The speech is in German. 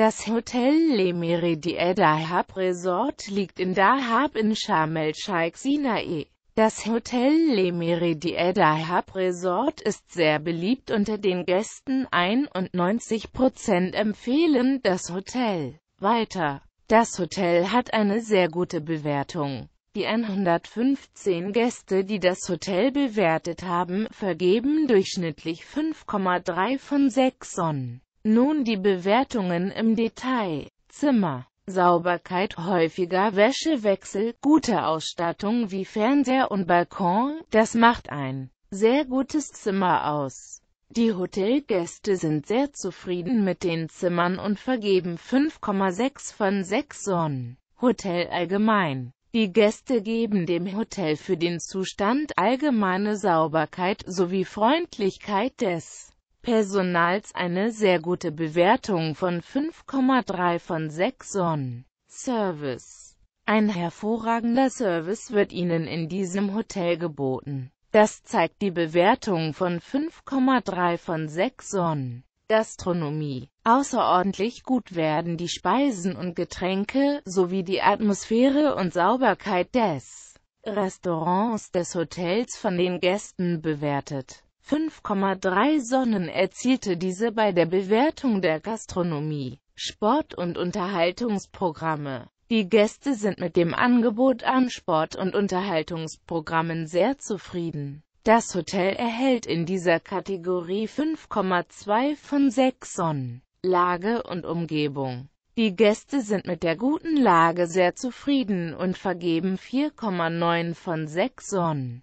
Das Hotel Le Méridien Dahab Resort liegt in Dahab in Sharm el-Sheikh Sinai. Das Hotel Le Méridien Dahab Resort ist sehr beliebt unter den Gästen, 91% empfehlen das Hotel. Weiter. Das Hotel hat eine sehr gute Bewertung. Die 115 Gäste, die das Hotel bewertet haben, vergeben durchschnittlich 5,3 von 6 Sonnen. Nun die Bewertungen im Detail. Zimmer. Sauberkeit, häufiger Wäschewechsel, gute Ausstattung wie Fernseher und Balkon, das macht ein sehr gutes Zimmer aus. Die Hotelgäste sind sehr zufrieden mit den Zimmern und vergeben 5,6 von 6 Sonnen. Hotel allgemein. Die Gäste geben dem Hotel für den Zustand allgemeine Sauberkeit sowie Freundlichkeit des Personals eine sehr gute Bewertung von 5,3 von 6 Sonnen. Service Ein hervorragender Service wird Ihnen in diesem Hotel geboten. Das zeigt die Bewertung von 5,3 von 6 Sonnen. Gastronomie. Außerordentlich gut werden die Speisen und Getränke, sowie die Atmosphäre und Sauberkeit des Restaurants des Hotels von den Gästen bewertet. 5,3 Sonnen erzielte diese bei der Bewertung der Gastronomie, Sport- und Unterhaltungsprogramme. Die Gäste sind mit dem Angebot an Sport- und Unterhaltungsprogrammen sehr zufrieden. Das Hotel erhält in dieser Kategorie 5,2 von 6 Sonnen. Lage und Umgebung. Die Gäste sind mit der guten Lage sehr zufrieden und vergeben 4,9 von 6 Sonnen.